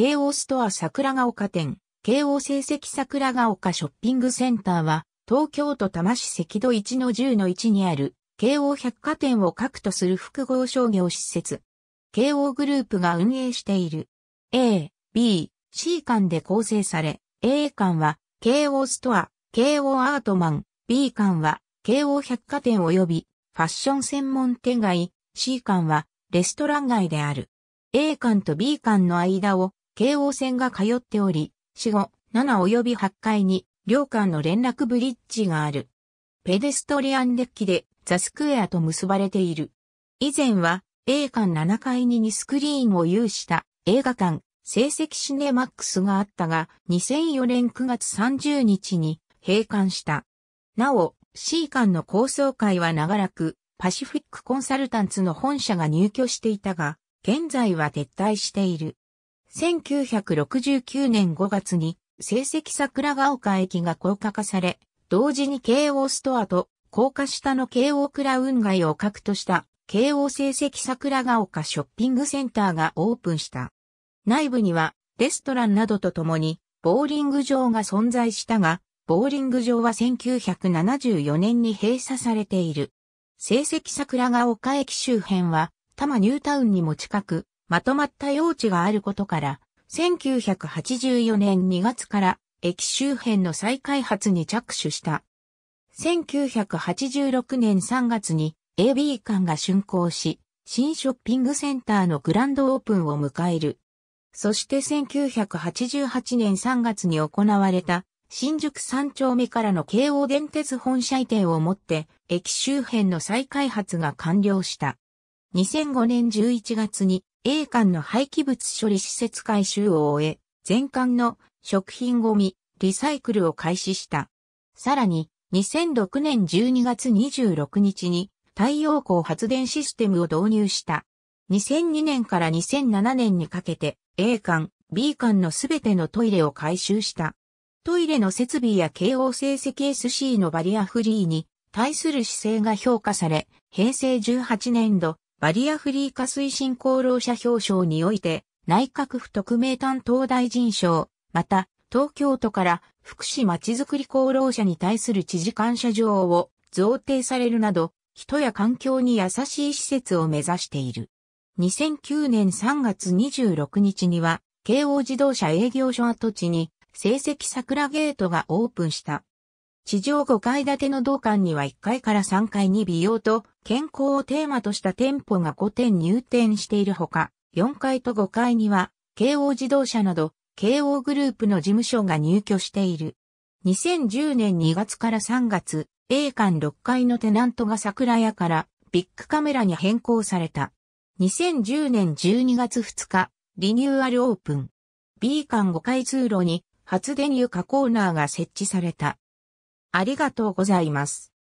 京王ストア桜ヶ丘店、京王成績桜ヶ丘ショッピングセンターは、東京都多摩市赤戸1の10の1にある、京王百貨店を核とする複合商業施設。京王グループが運営している。A、B、C 館で構成され、A 館は、京王ストア、京王アートマン、B 館は、京王百貨店及び、ファッション専門店街、C 館は、レストラン街である。A 館と B 館の間を、京王線が通っており、4、5、7及び8階に、両間の連絡ブリッジがある。ペデストリアンデッキでザスクエアと結ばれている。以前は A 館7階に2スクリーンを有した映画館、成績シネマックスがあったが、2004年9月30日に閉館した。なお、C 館の構想会は長らく、パシフィックコンサルタンツの本社が入居していたが、現在は撤退している。1969年5月に成績桜ヶ丘駅が高架化され、同時に京王ストアと高架下の京王クラウン街を核とした京王成績桜ヶ丘ショッピングセンターがオープンした。内部にはレストランなどとともにボーリング場が存在したが、ボーリング場は1974年に閉鎖されている。成績桜ヶ丘駅周辺は多摩ニュータウンにも近く、まとまった用地があることから、1984年2月から駅周辺の再開発に着手した。1986年3月に AB 館が竣工し、新ショッピングセンターのグランドオープンを迎える。そして1988年3月に行われた新宿三丁目からの京王電鉄本社移転をもって駅周辺の再開発が完了した。2005年11月に A 館の廃棄物処理施設改修を終え、全館の食品ゴミ、リサイクルを開始した。さらに、2006年12月26日に太陽光発電システムを導入した。2002年から2007年にかけて A 館、B 館のすべてのトイレを改修した。トイレの設備や慶応成績 SC のバリアフリーに対する姿勢が評価され、平成18年度バリアフリー化推進功労者表彰において、内閣府特命担当大臣賞、また、東京都から福祉まちづくり功労者に対する知事感謝状を贈呈されるなど、人や環境に優しい施設を目指している。2009年3月26日には、京王自動車営業所跡地に、成績桜ゲートがオープンした。地上5階建ての道館には1階から3階に美容と健康をテーマとした店舗が5店入店しているほか、4階と5階には、京王自動車など、京王グループの事務所が入居している。2010年2月から3月、A 館6階のテナントが桜屋からビッグカメラに変更された。2010年12月2日、リニューアルオープン。B 館5階通路に発電油加コーナーが設置された。ありがとうございます。